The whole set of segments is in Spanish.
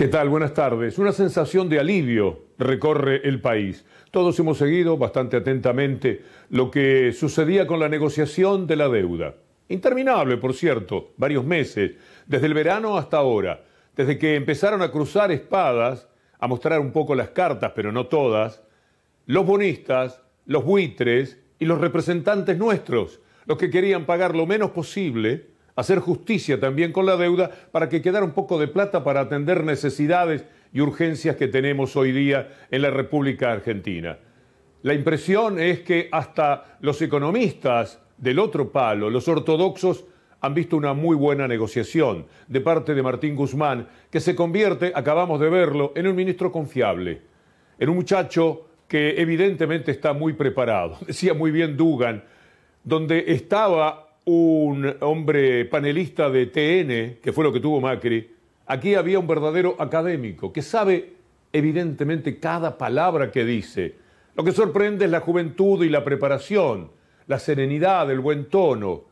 ¿Qué tal? Buenas tardes. Una sensación de alivio recorre el país. Todos hemos seguido bastante atentamente lo que sucedía con la negociación de la deuda. Interminable, por cierto, varios meses, desde el verano hasta ahora, desde que empezaron a cruzar espadas, a mostrar un poco las cartas, pero no todas, los bonistas, los buitres y los representantes nuestros, los que querían pagar lo menos posible hacer justicia también con la deuda para que quedara un poco de plata para atender necesidades y urgencias que tenemos hoy día en la República Argentina. La impresión es que hasta los economistas del otro palo, los ortodoxos, han visto una muy buena negociación de parte de Martín Guzmán, que se convierte, acabamos de verlo, en un ministro confiable, en un muchacho que evidentemente está muy preparado. Decía muy bien Dugan, donde estaba un hombre panelista de TN, que fue lo que tuvo Macri, aquí había un verdadero académico que sabe evidentemente cada palabra que dice. Lo que sorprende es la juventud y la preparación, la serenidad, el buen tono,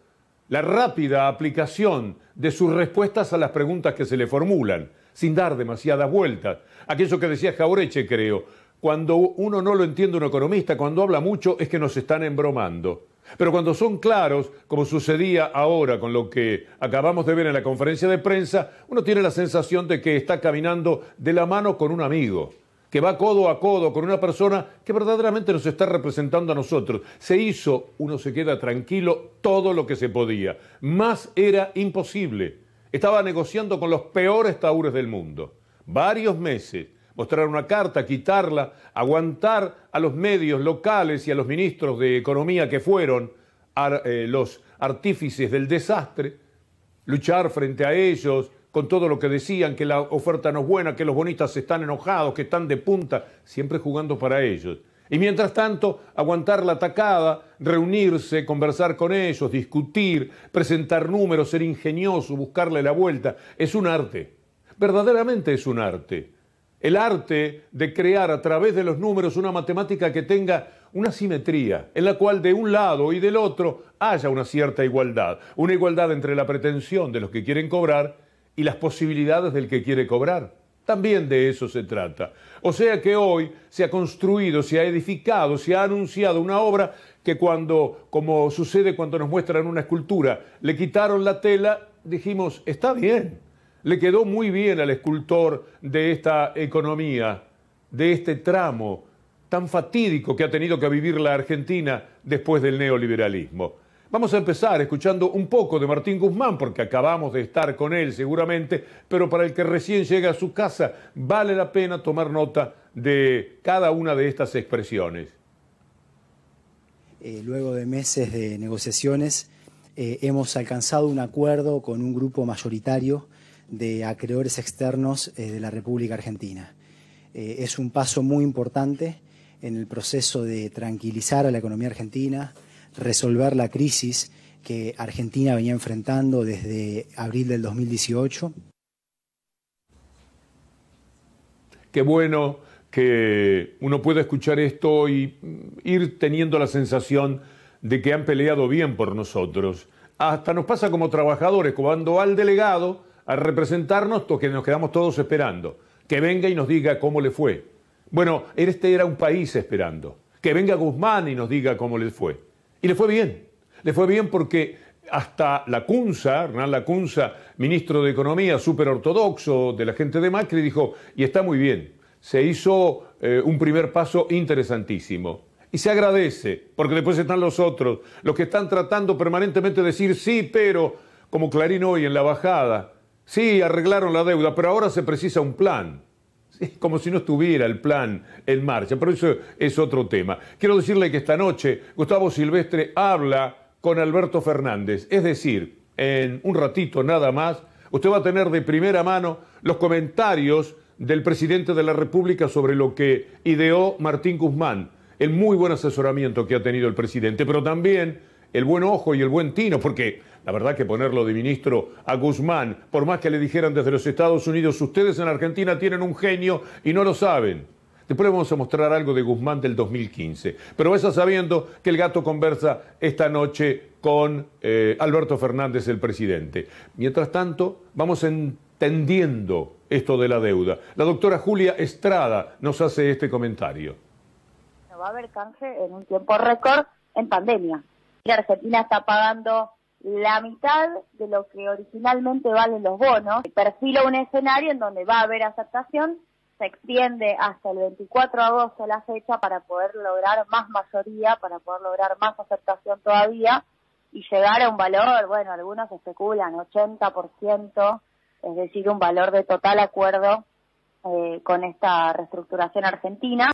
la rápida aplicación de sus respuestas a las preguntas que se le formulan, sin dar demasiadas vueltas. Aquello que decía Jaureche, creo, cuando uno no lo entiende un economista, cuando habla mucho es que nos están embromando. Pero cuando son claros, como sucedía ahora con lo que acabamos de ver en la conferencia de prensa, uno tiene la sensación de que está caminando de la mano con un amigo, que va codo a codo con una persona que verdaderamente nos está representando a nosotros. Se hizo, uno se queda tranquilo, todo lo que se podía. Más era imposible. Estaba negociando con los peores taúres del mundo. Varios meses mostrar una carta, quitarla, aguantar a los medios locales y a los ministros de Economía que fueron eh, los artífices del desastre, luchar frente a ellos con todo lo que decían, que la oferta no es buena, que los bonistas están enojados, que están de punta, siempre jugando para ellos. Y mientras tanto, aguantar la atacada, reunirse, conversar con ellos, discutir, presentar números, ser ingenioso, buscarle la vuelta, es un arte. Verdaderamente es un arte el arte de crear a través de los números una matemática que tenga una simetría, en la cual de un lado y del otro haya una cierta igualdad, una igualdad entre la pretensión de los que quieren cobrar y las posibilidades del que quiere cobrar. También de eso se trata. O sea que hoy se ha construido, se ha edificado, se ha anunciado una obra que cuando, como sucede cuando nos muestran una escultura, le quitaron la tela, dijimos, está bien, le quedó muy bien al escultor de esta economía, de este tramo tan fatídico que ha tenido que vivir la Argentina después del neoliberalismo. Vamos a empezar escuchando un poco de Martín Guzmán, porque acabamos de estar con él seguramente, pero para el que recién llega a su casa, vale la pena tomar nota de cada una de estas expresiones. Eh, luego de meses de negociaciones, eh, hemos alcanzado un acuerdo con un grupo mayoritario de acreedores externos eh, de la República Argentina. Eh, es un paso muy importante en el proceso de tranquilizar a la economía argentina, resolver la crisis que Argentina venía enfrentando desde abril del 2018. Qué bueno que uno pueda escuchar esto y ir teniendo la sensación de que han peleado bien por nosotros. Hasta nos pasa como trabajadores, cuando al delegado ...a representarnos, porque nos quedamos todos esperando, que venga y nos diga cómo le fue. Bueno, este era un país esperando, que venga Guzmán y nos diga cómo le fue. Y le fue bien, le fue bien porque hasta Lacunza, Hernán Lacunza, ministro de Economía, súper ortodoxo de la gente de Macri, dijo, y está muy bien, se hizo eh, un primer paso interesantísimo. Y se agradece, porque después están los otros, los que están tratando permanentemente de decir sí, pero, como Clarín hoy en la bajada, Sí, arreglaron la deuda, pero ahora se precisa un plan. como si no estuviera el plan en marcha, pero eso es otro tema. Quiero decirle que esta noche Gustavo Silvestre habla con Alberto Fernández, es decir, en un ratito nada más, usted va a tener de primera mano los comentarios del presidente de la República sobre lo que ideó Martín Guzmán, el muy buen asesoramiento que ha tenido el presidente, pero también el buen ojo y el buen tino, porque la verdad que ponerlo de ministro a Guzmán, por más que le dijeran desde los Estados Unidos, ustedes en Argentina tienen un genio y no lo saben. Después vamos a mostrar algo de Guzmán del 2015. Pero vaya sabiendo que el gato conversa esta noche con eh, Alberto Fernández, el presidente. Mientras tanto, vamos entendiendo esto de la deuda. La doctora Julia Estrada nos hace este comentario. No va a haber canje en un tiempo récord en pandemia. La Argentina está pagando la mitad de lo que originalmente valen los bonos. perfilo un escenario en donde va a haber aceptación, se extiende hasta el 24 de agosto la fecha para poder lograr más mayoría, para poder lograr más aceptación todavía y llegar a un valor, bueno, algunos especulan 80%, es decir, un valor de total acuerdo eh, con esta reestructuración argentina.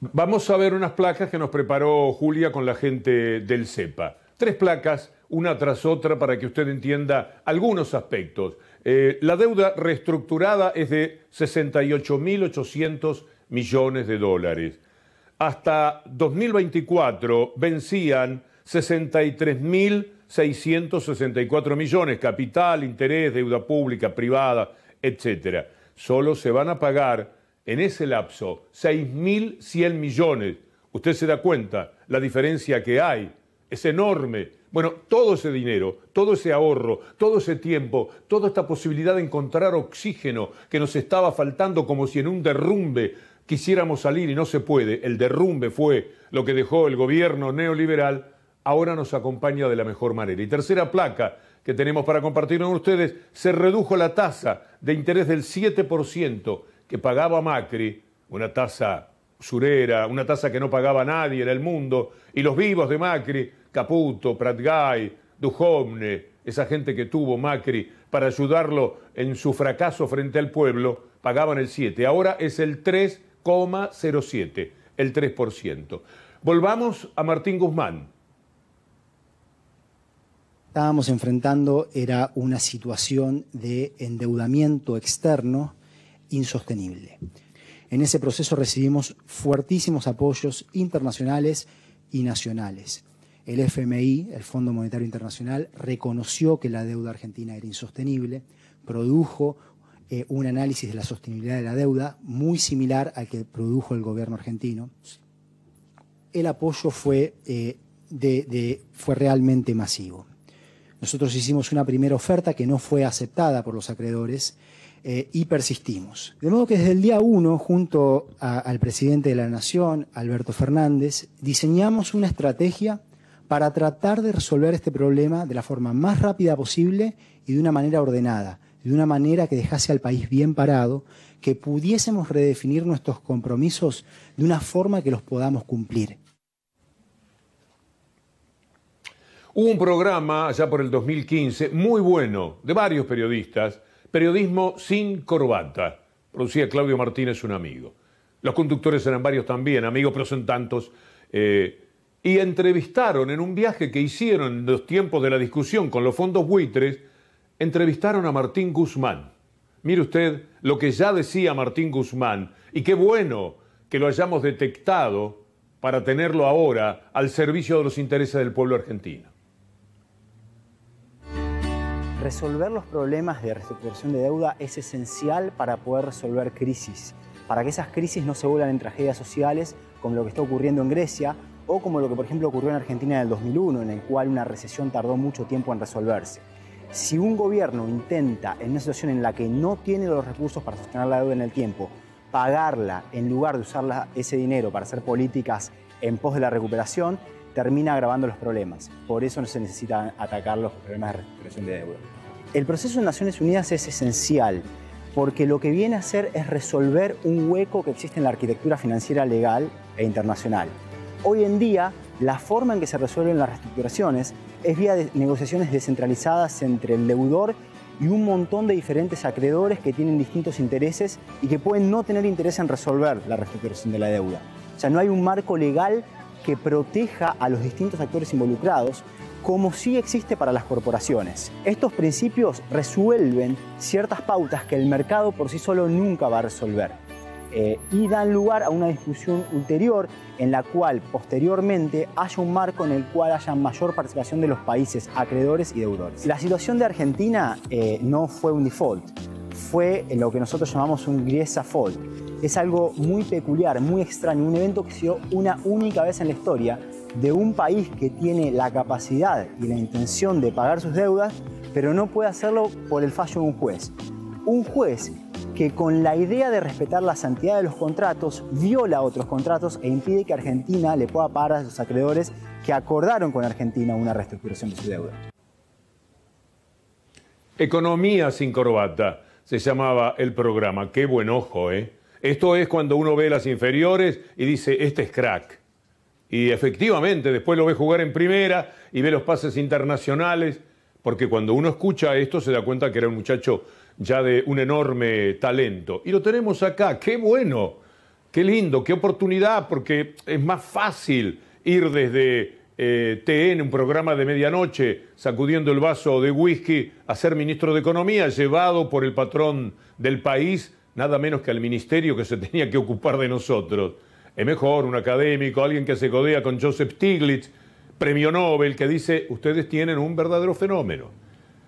Vamos a ver unas placas que nos preparó Julia con la gente del CEPA tres placas, una tras otra, para que usted entienda algunos aspectos. Eh, la deuda reestructurada es de 68.800 millones de dólares. Hasta 2024 vencían 63.664 millones, capital, interés, deuda pública, privada, etc. Solo se van a pagar en ese lapso 6.100 millones. Usted se da cuenta la diferencia que hay es enorme. Bueno, todo ese dinero, todo ese ahorro, todo ese tiempo, toda esta posibilidad de encontrar oxígeno que nos estaba faltando como si en un derrumbe quisiéramos salir y no se puede, el derrumbe fue lo que dejó el gobierno neoliberal, ahora nos acompaña de la mejor manera. Y tercera placa que tenemos para compartir con ustedes, se redujo la tasa de interés del 7% que pagaba Macri, una tasa surera, una tasa que no pagaba nadie en el mundo, y los vivos de Macri Caputo, Pratgay, Duhovne, esa gente que tuvo Macri para ayudarlo en su fracaso frente al pueblo, pagaban el 7. Ahora es el 3,07, el 3%. Volvamos a Martín Guzmán. Estábamos enfrentando era una situación de endeudamiento externo insostenible. En ese proceso recibimos fuertísimos apoyos internacionales y nacionales. El FMI, el Fondo Monetario Internacional, reconoció que la deuda argentina era insostenible, produjo eh, un análisis de la sostenibilidad de la deuda muy similar al que produjo el gobierno argentino. El apoyo fue, eh, de, fue realmente masivo. Nosotros hicimos una primera oferta que no fue aceptada por los acreedores eh, y persistimos. De modo que desde el día 1, junto al presidente de la Nación, Alberto Fernández, diseñamos una estrategia para tratar de resolver este problema de la forma más rápida posible y de una manera ordenada, de una manera que dejase al país bien parado, que pudiésemos redefinir nuestros compromisos de una forma que los podamos cumplir. Hubo un programa allá por el 2015 muy bueno, de varios periodistas, periodismo sin corbata. Producía Claudio Martínez, un amigo. Los conductores eran varios también, amigos, pero son tantos. Eh, y entrevistaron en un viaje que hicieron en los tiempos de la discusión con los fondos buitres, entrevistaron a Martín Guzmán. Mire usted lo que ya decía Martín Guzmán, y qué bueno que lo hayamos detectado para tenerlo ahora al servicio de los intereses del pueblo argentino. Resolver los problemas de reestructuración de deuda es esencial para poder resolver crisis, para que esas crisis no se vuelvan en tragedias sociales como lo que está ocurriendo en Grecia o como lo que por ejemplo ocurrió en Argentina en el 2001, en el cual una recesión tardó mucho tiempo en resolverse. Si un gobierno intenta, en una situación en la que no tiene los recursos para sostener la deuda en el tiempo, pagarla en lugar de usar ese dinero para hacer políticas en pos de la recuperación, termina agravando los problemas. Por eso no se necesita atacar los problemas de recuperación de deuda. El proceso de Naciones Unidas es esencial porque lo que viene a hacer es resolver un hueco que existe en la arquitectura financiera legal e internacional. Hoy en día, la forma en que se resuelven las reestructuraciones es vía de negociaciones descentralizadas entre el deudor y un montón de diferentes acreedores que tienen distintos intereses y que pueden no tener interés en resolver la reestructuración de la deuda. O sea, no hay un marco legal que proteja a los distintos actores involucrados, como sí existe para las corporaciones. Estos principios resuelven ciertas pautas que el mercado por sí solo nunca va a resolver. Eh, y dan lugar a una discusión ulterior en la cual posteriormente haya un marco en el cual haya mayor participación de los países acreedores y deudores. La situación de Argentina eh, no fue un default, fue lo que nosotros llamamos un Griesa Fault. Es algo muy peculiar, muy extraño, un evento que se dio una única vez en la historia de un país que tiene la capacidad y la intención de pagar sus deudas, pero no puede hacerlo por el fallo de un juez. Un juez que con la idea de respetar la santidad de los contratos viola otros contratos e impide que Argentina le pueda pagar a sus acreedores que acordaron con Argentina una reestructuración de su deuda. Economía sin corbata se llamaba el programa. Qué buen ojo, ¿eh? Esto es cuando uno ve las inferiores y dice, este es crack. Y efectivamente, después lo ve jugar en primera y ve los pases internacionales, porque cuando uno escucha esto se da cuenta que era un muchacho ya de un enorme talento. Y lo tenemos acá, qué bueno, qué lindo, qué oportunidad, porque es más fácil ir desde eh, TN, un programa de medianoche, sacudiendo el vaso de whisky, a ser ministro de Economía, llevado por el patrón del país, nada menos que al ministerio que se tenía que ocupar de nosotros. Es mejor un académico, alguien que se codea con Joseph Stiglitz, premio Nobel, que dice, ustedes tienen un verdadero fenómeno.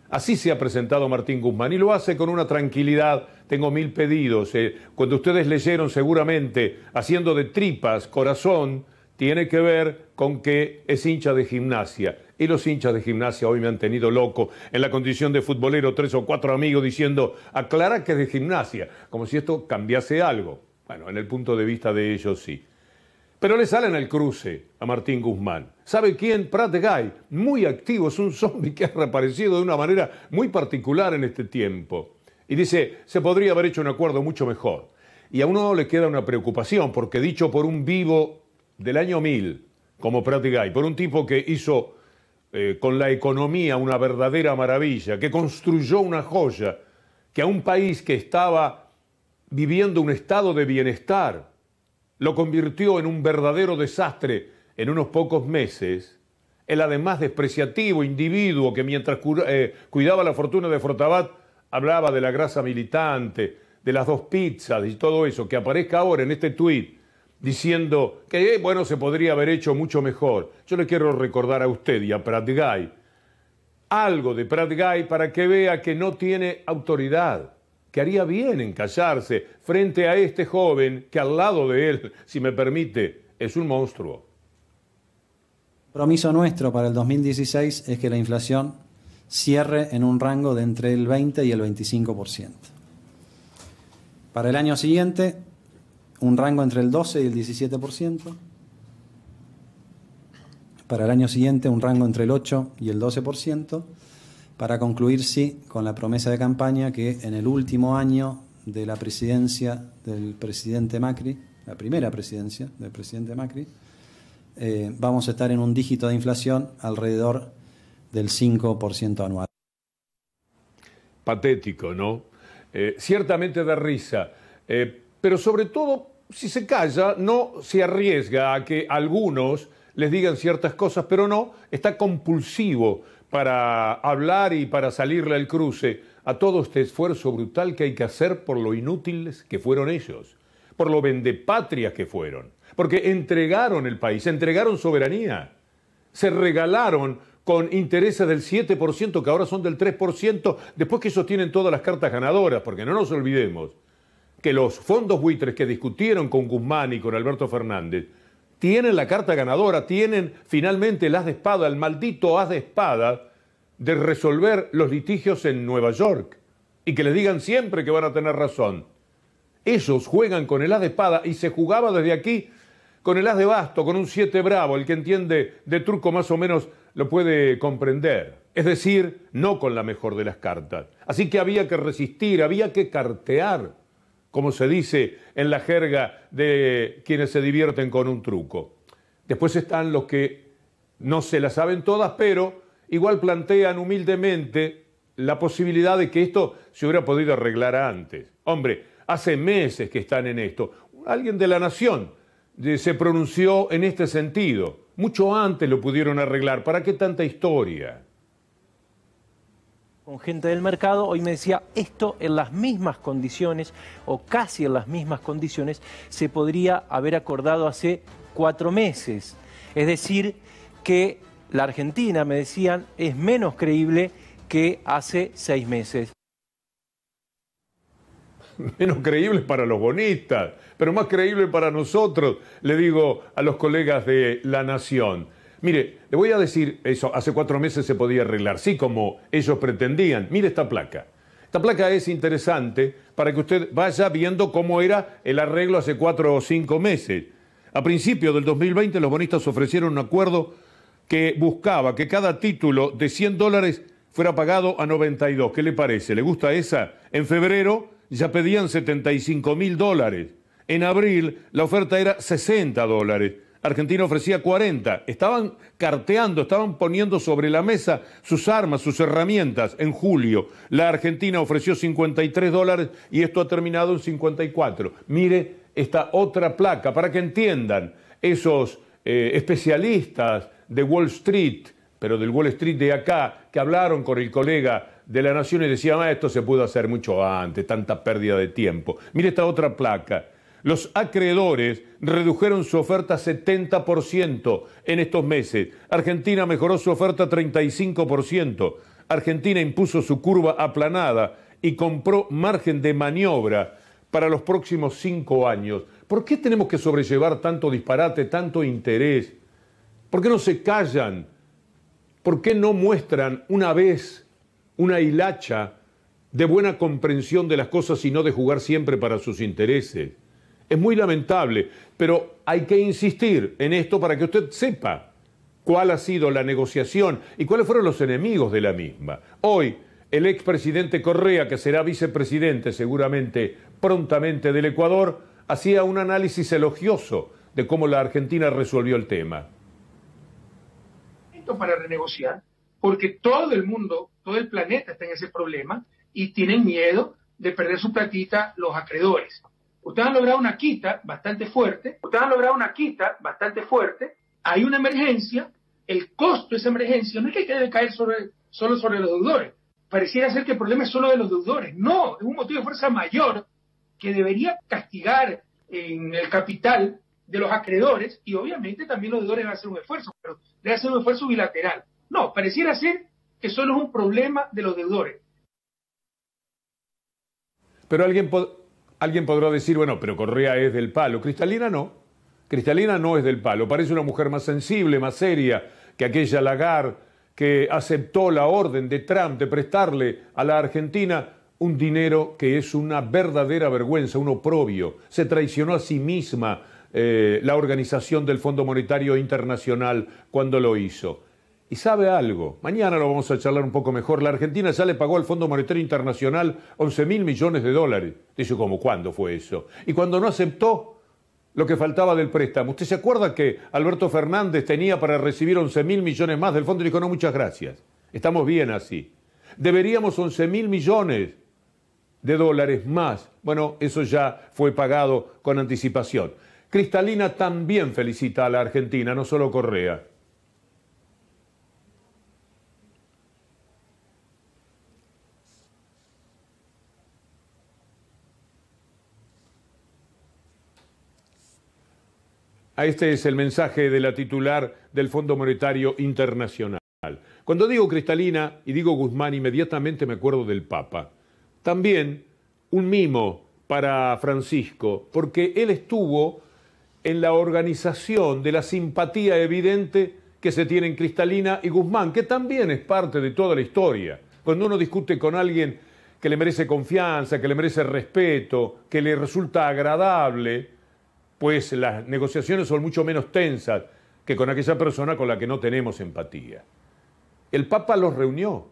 Así se ha presentado Martín Guzmán y lo hace con una tranquilidad. Tengo mil pedidos. Eh. cuando ustedes leyeron seguramente, haciendo de tripas, corazón, tiene que ver con que es hincha de gimnasia. Y los hinchas de gimnasia hoy me han tenido loco en la condición de futbolero, tres o cuatro amigos diciendo, aclara que es de gimnasia, como si esto cambiase algo. Bueno, en el punto de vista de ellos sí. Pero le salen al cruce a Martín Guzmán. ¿Sabe quién? Prat guy muy activo, es un zombie que ha reaparecido de una manera muy particular en este tiempo. Y dice, se podría haber hecho un acuerdo mucho mejor. Y a uno le queda una preocupación, porque dicho por un vivo del año 1000, como Prat Gay, por un tipo que hizo eh, con la economía una verdadera maravilla, que construyó una joya, que a un país que estaba viviendo un estado de bienestar, lo convirtió en un verdadero desastre en unos pocos meses, el además despreciativo individuo que mientras eh, cuidaba la fortuna de Fortabat hablaba de la grasa militante, de las dos pizzas y todo eso, que aparezca ahora en este tuit diciendo que, eh, bueno, se podría haber hecho mucho mejor. Yo le quiero recordar a usted y a Pratgay algo de Pratgay para que vea que no tiene autoridad que haría bien en callarse frente a este joven que al lado de él, si me permite, es un monstruo. El compromiso nuestro para el 2016 es que la inflación cierre en un rango de entre el 20 y el 25%. Para el año siguiente, un rango entre el 12 y el 17%. Para el año siguiente, un rango entre el 8 y el 12% para concluir, sí, con la promesa de campaña que en el último año de la presidencia del presidente Macri, la primera presidencia del presidente Macri, eh, vamos a estar en un dígito de inflación alrededor del 5% anual. Patético, ¿no? Eh, ciertamente da risa, eh, pero sobre todo, si se calla, no se arriesga a que algunos les digan ciertas cosas, pero no, está compulsivo para hablar y para salirle al cruce a todo este esfuerzo brutal que hay que hacer por lo inútiles que fueron ellos, por lo vendepatrias que fueron, porque entregaron el país, entregaron soberanía, se regalaron con intereses del 7% que ahora son del 3%, después que tienen todas las cartas ganadoras, porque no nos olvidemos que los fondos buitres que discutieron con Guzmán y con Alberto Fernández tienen la carta ganadora, tienen finalmente el as de espada, el maldito haz de espada de resolver los litigios en Nueva York y que les digan siempre que van a tener razón. Ellos juegan con el haz de espada y se jugaba desde aquí con el haz de basto, con un siete bravo, el que entiende de truco más o menos lo puede comprender. Es decir, no con la mejor de las cartas. Así que había que resistir, había que cartear como se dice en la jerga de quienes se divierten con un truco. Después están los que no se la saben todas, pero igual plantean humildemente la posibilidad de que esto se hubiera podido arreglar antes. Hombre, hace meses que están en esto. Alguien de la nación eh, se pronunció en este sentido. Mucho antes lo pudieron arreglar. ¿Para qué tanta historia? con gente del mercado, hoy me decía, esto en las mismas condiciones o casi en las mismas condiciones se podría haber acordado hace cuatro meses. Es decir, que la Argentina, me decían, es menos creíble que hace seis meses. Menos creíble para los bonistas, pero más creíble para nosotros, le digo a los colegas de La Nación. Mire, le voy a decir eso, hace cuatro meses se podía arreglar, sí, como ellos pretendían. Mire esta placa. Esta placa es interesante para que usted vaya viendo cómo era el arreglo hace cuatro o cinco meses. A principios del 2020 los bonistas ofrecieron un acuerdo que buscaba que cada título de 100 dólares fuera pagado a 92. ¿Qué le parece? ¿Le gusta esa? En febrero ya pedían 75 mil dólares. En abril la oferta era 60 dólares. Argentina ofrecía 40. Estaban carteando, estaban poniendo sobre la mesa sus armas, sus herramientas en julio. La Argentina ofreció 53 dólares y esto ha terminado en 54. Mire esta otra placa para que entiendan esos eh, especialistas de Wall Street, pero del Wall Street de acá, que hablaron con el colega de la Nación y decían, ah, esto se pudo hacer mucho antes, tanta pérdida de tiempo. Mire esta otra placa. Los acreedores redujeron su oferta 70% en estos meses. Argentina mejoró su oferta 35%. Argentina impuso su curva aplanada y compró margen de maniobra para los próximos cinco años. ¿Por qué tenemos que sobrellevar tanto disparate, tanto interés? ¿Por qué no se callan? ¿Por qué no muestran una vez una hilacha de buena comprensión de las cosas y no de jugar siempre para sus intereses? Es muy lamentable, pero hay que insistir en esto para que usted sepa cuál ha sido la negociación y cuáles fueron los enemigos de la misma. Hoy, el expresidente Correa, que será vicepresidente seguramente prontamente del Ecuador, hacía un análisis elogioso de cómo la Argentina resolvió el tema. Esto para renegociar, porque todo el mundo, todo el planeta está en ese problema y tienen miedo de perder su platita los acreedores. Ustedes han logrado una quita bastante fuerte, ustedes han logrado una quita bastante fuerte, hay una emergencia, el costo de esa emergencia no es que debe caer sobre, solo sobre los deudores, pareciera ser que el problema es solo de los deudores, no, es un motivo de fuerza mayor que debería castigar en el capital de los acreedores y obviamente también los deudores van a hacer un esfuerzo, pero debe hacer un esfuerzo bilateral. No, pareciera ser que solo es un problema de los deudores. Pero alguien, Alguien podrá decir, bueno, pero Correa es del palo. Cristalina no. Cristalina no es del palo. Parece una mujer más sensible, más seria que aquella Lagar que aceptó la orden de Trump de prestarle a la Argentina un dinero que es una verdadera vergüenza, un oprobio. Se traicionó a sí misma eh, la organización del Fondo Monetario Internacional cuando lo hizo. Y sabe algo, mañana lo vamos a charlar un poco mejor, la Argentina ya le pagó al Fondo Monetario Internacional 11 mil millones de dólares. Dice, ¿cómo cuándo fue eso? Y cuando no aceptó lo que faltaba del préstamo. ¿Usted se acuerda que Alberto Fernández tenía para recibir 11 mil millones más del fondo y dijo, no, muchas gracias, estamos bien así. Deberíamos 11 mil millones de dólares más. Bueno, eso ya fue pagado con anticipación. Cristalina también felicita a la Argentina, no solo Correa. Este es el mensaje de la titular del Fondo Monetario Internacional. Cuando digo cristalina y digo Guzmán, inmediatamente me acuerdo del Papa. También un mimo para Francisco, porque él estuvo en la organización de la simpatía evidente que se tiene en Cristalina y Guzmán, que también es parte de toda la historia. Cuando uno discute con alguien que le merece confianza, que le merece respeto, que le resulta agradable, pues las negociaciones son mucho menos tensas que con aquella persona con la que no tenemos empatía. El Papa los reunió,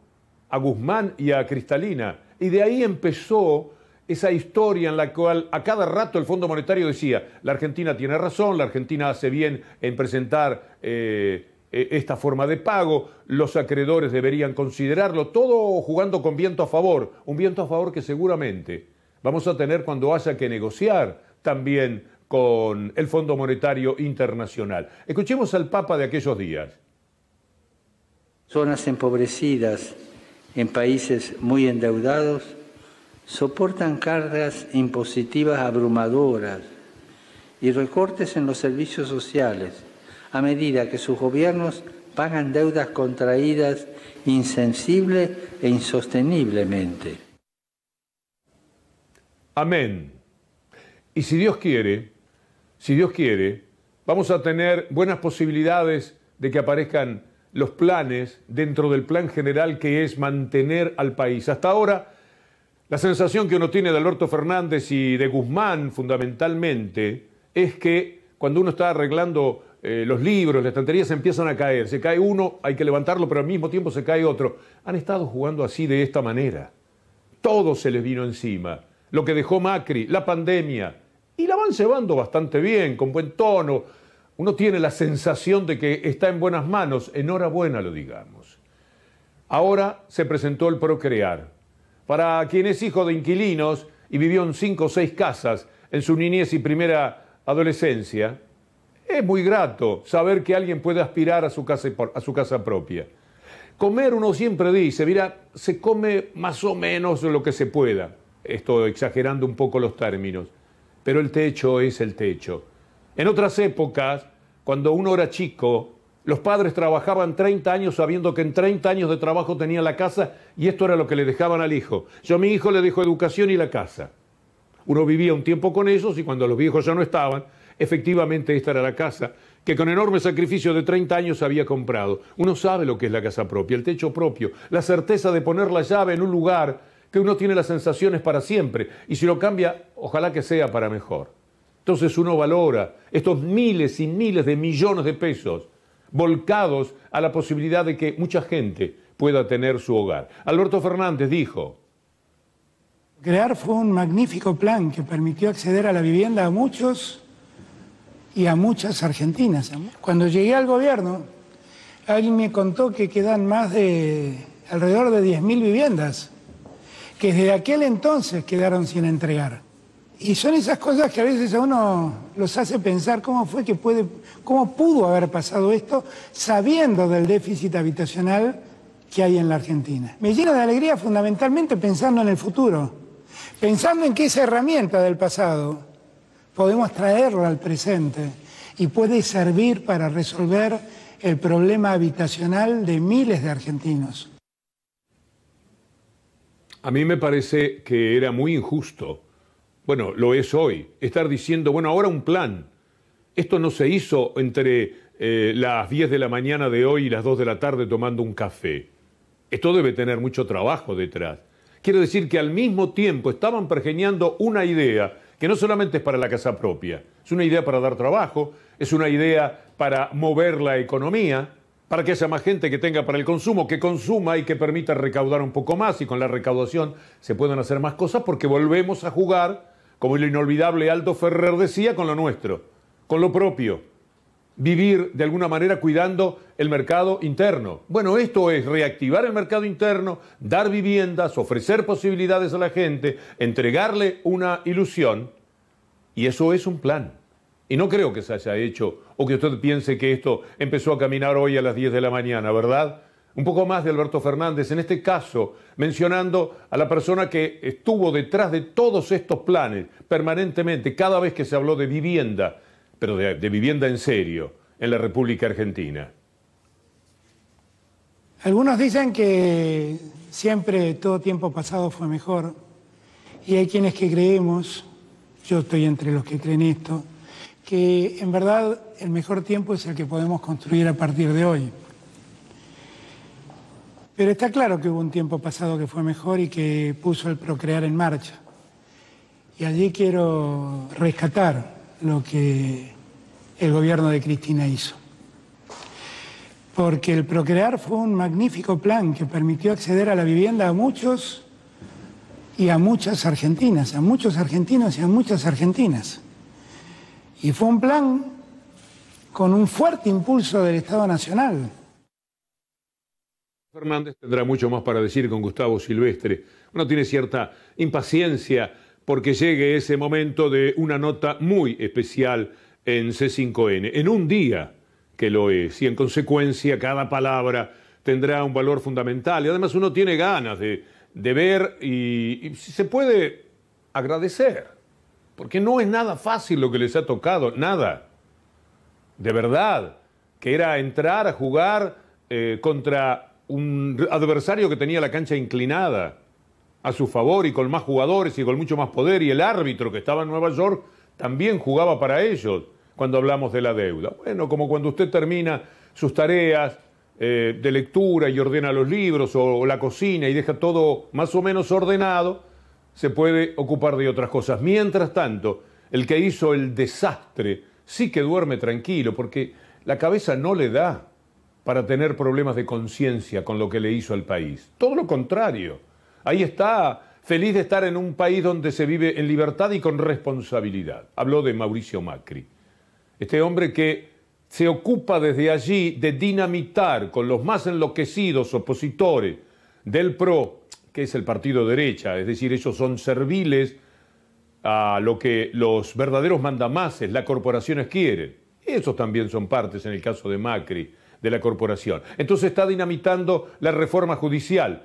a Guzmán y a Cristalina, y de ahí empezó esa historia en la cual a cada rato el Fondo Monetario decía, la Argentina tiene razón, la Argentina hace bien en presentar eh, e-, esta forma de pago, los acreedores deberían considerarlo, todo jugando con viento a favor, un viento a favor que seguramente vamos a tener cuando haya que negociar también con el Fondo Monetario Internacional. Escuchemos al Papa de aquellos días. Zonas empobrecidas en países muy endeudados soportan cargas impositivas abrumadoras y recortes en los servicios sociales a medida que sus gobiernos pagan deudas contraídas insensible e insosteniblemente. Amén. Y si Dios quiere, si Dios quiere, vamos a tener buenas posibilidades de que aparezcan los planes dentro del plan general que es mantener al país. Hasta ahora, la sensación que uno tiene de Alberto Fernández y de Guzmán fundamentalmente es que cuando uno está arreglando eh, los libros, las estanterías empiezan a caer. Se cae uno, hay que levantarlo, pero al mismo tiempo se cae otro. Han estado jugando así de esta manera. Todo se les vino encima. Lo que dejó Macri, la pandemia, y la van llevando bastante bien, con buen tono. Uno tiene la sensación de que está en buenas manos. Enhorabuena, lo digamos. Ahora se presentó el Procrear. Para quien es hijo de inquilinos y vivió en cinco o seis casas en su niñez y primera adolescencia, es muy grato saber que alguien puede aspirar a su casa, propia. Comer uno siempre dice, mira, se come más o menos lo que se pueda. Estoy exagerando un poco los términos pero el techo es el techo. En otras épocas, cuando uno era chico, los padres trabajaban 30 años sabiendo que en 30 años de trabajo tenía la casa y esto era lo que le dejaban al hijo. Yo a mi hijo le dejo educación y la casa. Uno vivía un tiempo con ellos y cuando los viejos ya no estaban, efectivamente esta era la casa que con enorme sacrificio de 30 años había comprado. Uno sabe lo que es la casa propia, el techo propio, la certeza de poner la llave en un lugar que uno tiene las sensaciones para siempre. Y si lo cambia, ojalá que sea para mejor. Entonces uno valora estos miles y miles de millones de pesos volcados a la posibilidad de que mucha gente pueda tener su hogar. Alberto Fernández dijo. Crear fue un magnífico plan que permitió acceder a la vivienda a muchos y a muchas argentinas. Cuando llegué al gobierno, alguien me contó que quedan más de alrededor de 10.000 viviendas que desde aquel entonces quedaron sin entregar. Y son esas cosas que a veces a uno los hace pensar cómo fue que puede, cómo pudo haber pasado esto sabiendo del déficit habitacional que hay en la Argentina. Me llena de alegría fundamentalmente pensando en el futuro, pensando en que esa herramienta del pasado podemos traerla al presente y puede servir para resolver el problema habitacional de miles de argentinos. A mí me parece que era muy injusto, bueno, lo es hoy, estar diciendo, bueno, ahora un plan. Esto no se hizo entre eh, las 10 de la mañana de hoy y las 2 de la tarde tomando un café. Esto debe tener mucho trabajo detrás. Quiero decir que al mismo tiempo estaban pergeñando una idea que no solamente es para la casa propia, es una idea para dar trabajo, es una idea para mover la economía, para que haya más gente que tenga para el consumo, que consuma y que permita recaudar un poco más y con la recaudación se pueden hacer más cosas porque volvemos a jugar, como el inolvidable Aldo Ferrer decía, con lo nuestro, con lo propio. Vivir de alguna manera cuidando el mercado interno. Bueno, esto es reactivar el mercado interno, dar viviendas, ofrecer posibilidades a la gente, entregarle una ilusión y eso es un plan. Y no creo que se haya hecho o que usted piense que esto empezó a caminar hoy a las 10 de la mañana, ¿verdad? Un poco más de Alberto Fernández, en este caso mencionando a la persona que estuvo detrás de todos estos planes permanentemente, cada vez que se habló de vivienda, pero de, de vivienda en serio, en la República Argentina. Algunos dicen que siempre todo tiempo pasado fue mejor y hay quienes que creemos, yo estoy entre los que creen esto, que en verdad el mejor tiempo es el que podemos construir a partir de hoy. Pero está claro que hubo un tiempo pasado que fue mejor y que puso el procrear en marcha. Y allí quiero rescatar lo que el gobierno de Cristina hizo. Porque el procrear fue un magnífico plan que permitió acceder a la vivienda a muchos y a muchas argentinas, a muchos argentinos y a muchas argentinas. Y fue un plan con un fuerte impulso del Estado Nacional. Fernández tendrá mucho más para decir con Gustavo Silvestre. Uno tiene cierta impaciencia porque llegue ese momento de una nota muy especial en C5N, en un día que lo es, y en consecuencia cada palabra tendrá un valor fundamental. Y además uno tiene ganas de, ver y, se puede agradecer porque no es nada fácil lo que les ha tocado, nada. De verdad, que era entrar a jugar eh, contra un adversario que tenía la cancha inclinada a su favor y con más jugadores y con mucho más poder y el árbitro que estaba en Nueva York también jugaba para ellos cuando hablamos de la deuda. Bueno, como cuando usted termina sus tareas eh, de lectura y ordena los libros o la cocina y deja todo más o menos ordenado, se puede ocupar de otras cosas. Mientras tanto, el que hizo el desastre sí que duerme tranquilo porque la cabeza no le da para tener problemas de conciencia con lo que le hizo al país. Todo lo contrario. Ahí está, feliz de estar en un país donde se vive en libertad y con responsabilidad. Habló de Mauricio Macri. Este hombre que se ocupa desde allí de dinamitar con los más enloquecidos opositores del PRO que es el partido derecha, es decir, ellos son serviles a lo que los verdaderos mandamases, las corporaciones quieren. Esos también son partes, en el caso de Macri, de la corporación. Entonces está dinamitando la reforma judicial.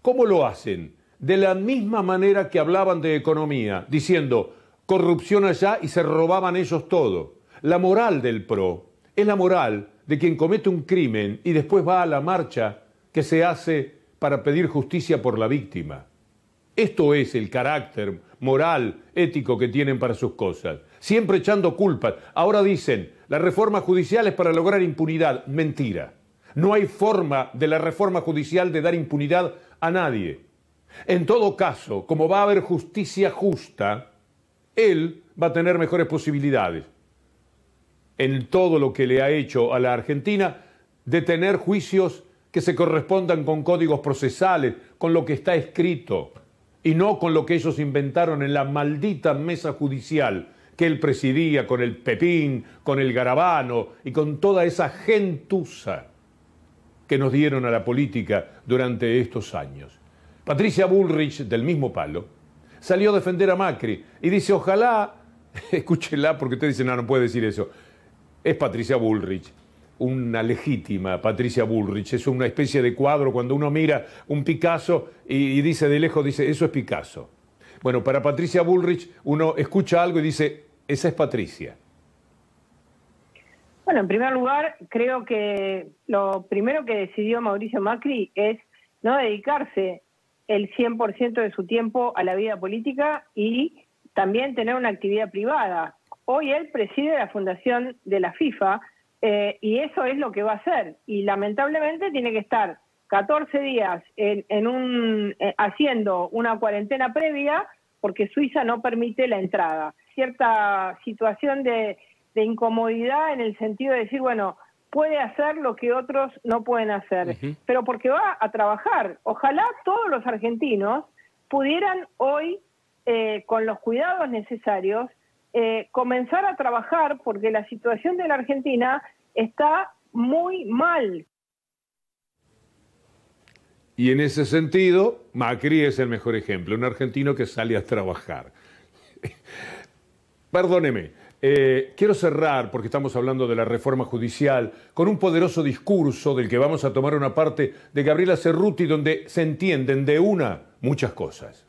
¿Cómo lo hacen? De la misma manera que hablaban de economía, diciendo corrupción allá y se robaban ellos todo. La moral del PRO es la moral de quien comete un crimen y después va a la marcha que se hace para pedir justicia por la víctima. Esto es el carácter moral, ético que tienen para sus cosas. Siempre echando culpas. Ahora dicen, la reforma judicial es para lograr impunidad. Mentira. No hay forma de la reforma judicial de dar impunidad a nadie. En todo caso, como va a haber justicia justa, él va a tener mejores posibilidades en todo lo que le ha hecho a la Argentina de tener juicios que se correspondan con códigos procesales, con lo que está escrito, y no con lo que ellos inventaron en la maldita mesa judicial que él presidía con el Pepín, con el Garabano y con toda esa gentuza que nos dieron a la política durante estos años. Patricia Bullrich, del mismo palo, salió a defender a Macri y dice, ojalá, escúchela porque usted dice no, no puede decir eso, es Patricia Bullrich, una legítima Patricia Bullrich, es una especie de cuadro cuando uno mira un Picasso y, dice de lejos, dice, eso es Picasso. Bueno, para Patricia Bullrich uno escucha algo y dice, esa es Patricia. Bueno, en primer lugar, creo que lo primero que decidió Mauricio Macri es no dedicarse el 100% de su tiempo a la vida política y también tener una actividad privada. Hoy él preside la fundación de la FIFA, eh, y eso es lo que va a hacer. Y lamentablemente tiene que estar 14 días en, un, eh, haciendo una cuarentena previa porque Suiza no permite la entrada. Cierta situación de, incomodidad en el sentido de decir, bueno, puede hacer lo que otros no pueden hacer, pero porque va a trabajar. Ojalá todos los argentinos pudieran hoy, eh, con los cuidados necesarios, comenzar a trabajar, porque la situación de la Argentina está muy mal. Y en ese sentido, Macri es el mejor ejemplo, un argentino que sale a trabajar. Perdóneme, eh, quiero cerrar, porque estamos hablando de la reforma judicial, con un poderoso discurso del que vamos a tomar una parte de Gabriela Cerruti, donde se entienden de una muchas cosas.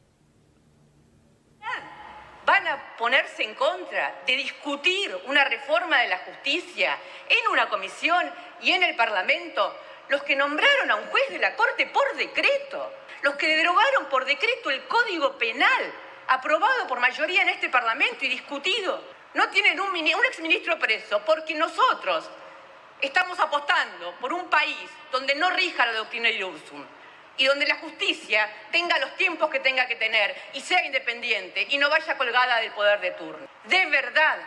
ponerse en contra, de discutir una reforma de la justicia en una comisión y en el Parlamento, los que nombraron a un juez de la Corte por decreto, los que derogaron por decreto el Código Penal, aprobado por mayoría en este Parlamento y discutido, no tienen un, exministro preso, porque nosotros estamos apostando por un país donde no rija la doctrina de y donde la justicia tenga los tiempos que tenga que tener y sea independiente y no vaya colgada del poder de turno. De verdad,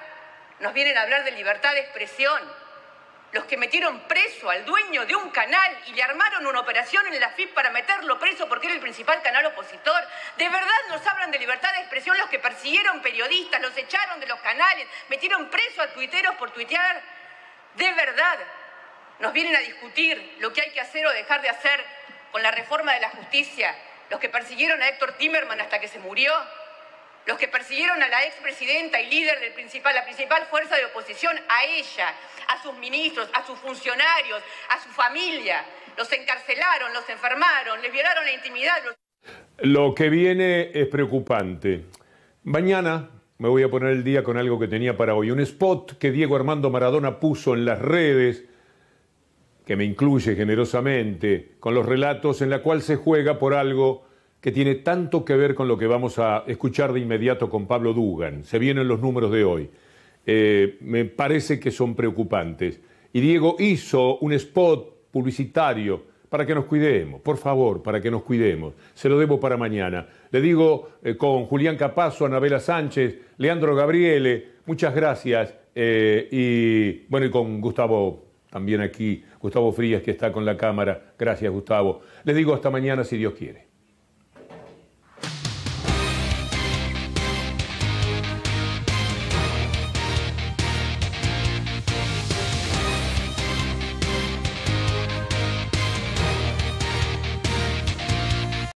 nos vienen a hablar de libertad de expresión. Los que metieron preso al dueño de un canal y le armaron una operación en la AFIP para meterlo preso porque era el principal canal opositor. De verdad nos hablan de libertad de expresión los que persiguieron periodistas, los echaron de los canales, metieron preso a tuiteros por tuitear. De verdad nos vienen a discutir lo que hay que hacer o dejar de hacer con la reforma de la justicia, los que persiguieron a Héctor Timerman hasta que se murió, los que persiguieron a la expresidenta y líder de principal, la principal fuerza de oposición, a ella, a sus ministros, a sus funcionarios, a su familia. Los encarcelaron, los enfermaron, les violaron la intimidad. Lo que viene es preocupante. Mañana me voy a poner el día con algo que tenía para hoy, un spot que Diego Armando Maradona puso en las redes que me incluye generosamente, con los relatos en la cual se juega por algo que tiene tanto que ver con lo que vamos a escuchar de inmediato con Pablo Dugan. Se vienen los números de hoy. Eh, me parece que son preocupantes. Y Diego hizo un spot publicitario para que nos cuidemos, por favor, para que nos cuidemos. Se lo debo para mañana. Le digo eh, con Julián Capazo, Anabela Sánchez, Leandro Gabriele, muchas gracias. Eh, y bueno, y con Gustavo también aquí Gustavo Frías, que está con la cámara. Gracias, Gustavo. Les digo hasta mañana, si Dios quiere.